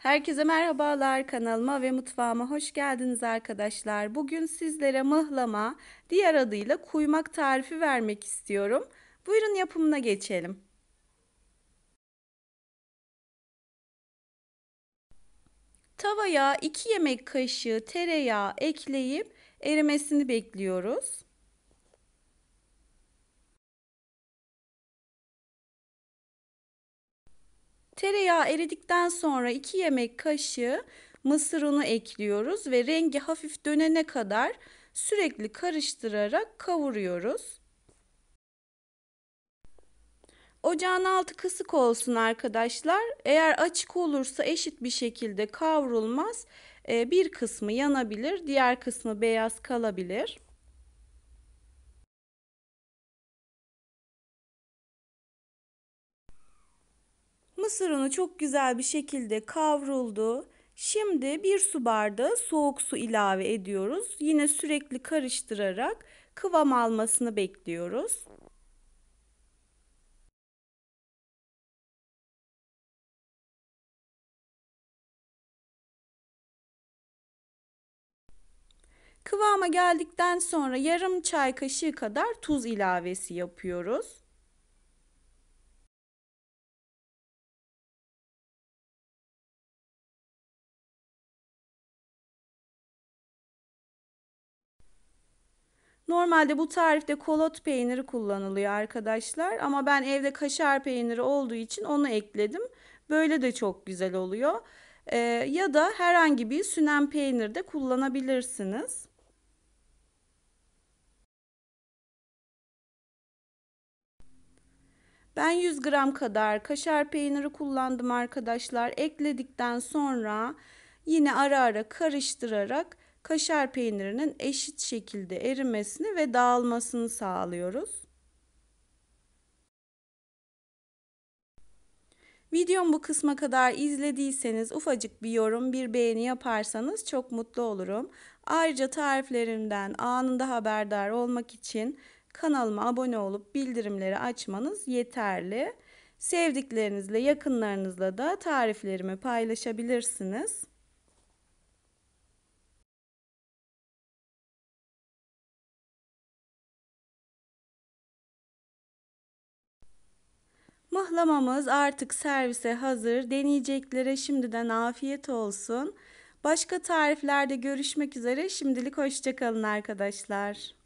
Herkese merhabalar kanalıma ve mutfağıma hoş geldiniz arkadaşlar. Bugün sizlere mıhlama diğer adıyla kuymak tarifi vermek istiyorum. Buyurun yapımına geçelim. Tavaya 2 yemek kaşığı tereyağı ekleyip erimesini bekliyoruz. Tereyağı eridikten sonra 2 yemek kaşığı mısır unu ekliyoruz ve rengi hafif dönene kadar sürekli karıştırarak kavuruyoruz. Ocağın altı kısık olsun arkadaşlar. Eğer açık olursa eşit bir şekilde kavrulmaz. Ee, bir kısmı yanabilir, diğer kısmı beyaz kalabilir. Mısır unu çok güzel bir şekilde kavruldu. Şimdi bir su bardağı soğuk su ilave ediyoruz. Yine sürekli karıştırarak kıvam almasını bekliyoruz. Kıvama geldikten sonra yarım çay kaşığı kadar tuz ilavesi yapıyoruz. Normalde bu tarifte kolot peyniri kullanılıyor arkadaşlar ama ben evde kaşar peyniri olduğu için onu ekledim. Böyle de çok güzel oluyor. Ee, ya da herhangi bir sünen peynir de kullanabilirsiniz. Ben 100 gram kadar kaşar peyniri kullandım arkadaşlar. Ekledikten sonra yine ara ara karıştırarak kaşar peynirinin eşit şekilde erimesini ve dağılmasını sağlıyoruz. Videomu bu kısma kadar izlediyseniz ufacık bir yorum, bir beğeni yaparsanız çok mutlu olurum. Ayrıca tariflerimden anında haberdar olmak için kanalıma abone olup bildirimleri açmanız yeterli. Sevdiklerinizle, yakınlarınızla da tariflerimi paylaşabilirsiniz. Mıhlamamız artık servise hazır. Deneyeceklere şimdiden afiyet olsun. Başka tariflerde görüşmek üzere. Şimdilik hoşçakalın arkadaşlar.